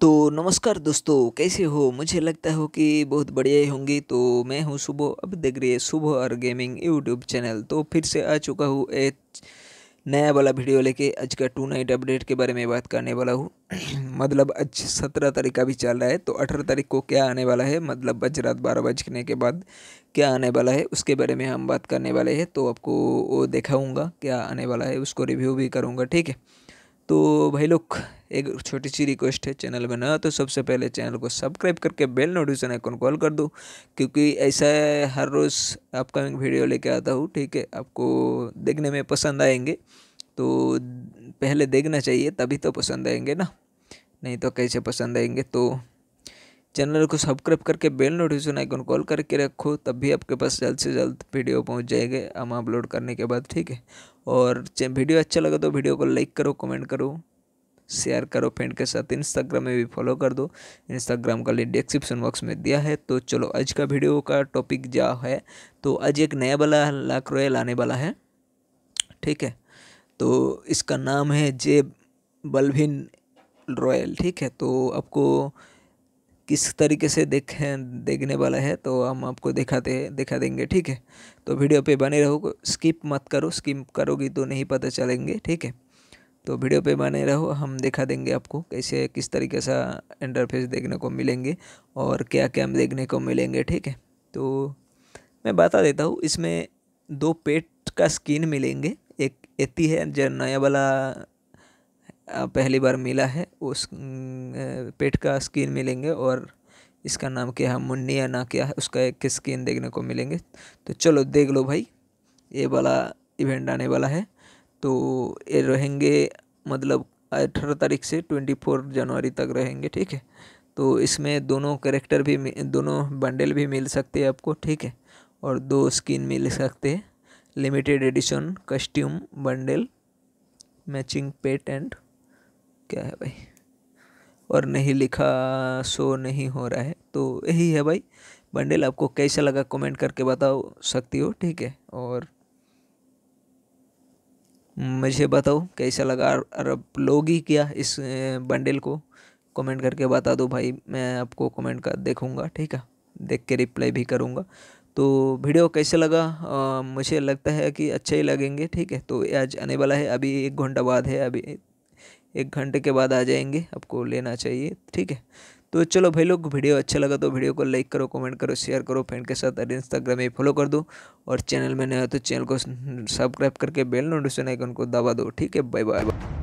तो नमस्कार दोस्तों कैसे हो मुझे लगता हो कि बहुत बढ़िया ही होंगी तो मैं हूँ सुबह अब देख रही है सुबह और गेमिंग यूट्यूब चैनल तो फिर से आ चुका हूँ एक नया वाला वीडियो लेके आज का टू नाइट अपडेट के बारे में बात करने वाला हूँ मतलब आज सत्रह तारीख का भी चल रहा है तो अठारह तारीख को क्या आने वाला है मतलब बज रात बारह बजने के बाद क्या आने वाला है उसके बारे में हम बात करने वाले हैं तो आपको वो दिखाऊँगा क्या आने वाला है उसको रिव्यू भी करूँगा ठीक है तो भाई लोग एक छोटी सी रिक्वेस्ट है चैनल में ना तो सबसे पहले चैनल को सब्सक्राइब करके बेल नोटिफिकेशन आइकन कॉल कर दो क्योंकि ऐसा हर रोज़ अपकमिंग वीडियो लेके आता हूँ ठीक है आपको देखने में पसंद आएंगे तो पहले देखना चाहिए तभी तो पसंद आएंगे ना नहीं तो कैसे पसंद आएंगे तो चैनल को सब्सक्राइब करके बेल नोटिफिकेशन आइकन कॉल करके रखो तब भी आपके पास जल्द से जल्द वीडियो पहुंच जाएंगे हम अपलोड करने के बाद ठीक है और वीडियो अच्छा लगा तो वीडियो को लाइक करो कमेंट करो शेयर करो फ्रेंड के साथ इंस्टाग्राम में भी फॉलो कर दो इंस्टाग्राम का लिंक डिस्क्रिप्शन बॉक्स में दिया है तो चलो आज का वीडियो का टॉपिक जा है तो आज एक नया वाला लाख रॉयल आने वाला है ठीक है तो इसका नाम है जे बलभिन रॉयल ठीक है तो आपको किस तरीके से देखें देखने वाला है तो हम आपको दिखाते हैं दिखा देंगे ठीक है तो वीडियो पे बने रहो स्किप मत करो स्किप करोगी तो नहीं पता चलेंगे ठीक है तो वीडियो पे बने रहो हम दिखा देंगे आपको कैसे किस तरीके से इंटरफेस देखने को मिलेंगे और क्या क्या हम देखने को मिलेंगे ठीक है तो मैं बता देता हूँ इसमें दो पेट का स्किन मिलेंगे एक एती है जो नया वाला पहली बार मिला है उस पेट का स्किन मिलेंगे और इसका नाम क्या है मुन्नी या ना क्या है उसका एक स्किन देखने को मिलेंगे तो चलो देख लो भाई ये वाला इवेंट आने वाला है तो ये रहेंगे मतलब अठारह तारीख से ट्वेंटी फोर जनवरी तक रहेंगे ठीक है तो इसमें दोनों करेक्टर भी दोनों बंडल भी मिल सकते हैं आपको ठीक है और दो स्किन मिल सकते हैं limited edition costume bundle matching pet and क्या है भाई और नहीं लिखा शो नहीं हो रहा है तो यही है भाई बंडल आपको कैसा लगा कमेंट करके बताओ सकती हो ठीक है और मुझे बताओ कैसा लगा और अब लोग ही क्या इस बंडल को कमेंट करके बता दो भाई मैं आपको कमेंट कर देखूँगा ठीक है देख के रिप्लाई भी करूँगा तो वीडियो कैसे लगा आ, मुझे लगता है कि अच्छे ही लगेंगे ठीक है तो आज आने वाला है अभी एक घंटा बाद है अभी एक घंटे के बाद आ जाएंगे आपको लेना चाहिए ठीक है तो चलो भाई लोग वीडियो अच्छा लगा तो वीडियो को लाइक करो कमेंट करो शेयर करो फ्रेंड के साथ और इंस्टाग्राम में फॉलो कर दो और चैनल में नया हो तो चैनल को सब्सक्राइब करके बेल नोटिफिकेशन आइकन को दबा दो ठीक है बाय बाय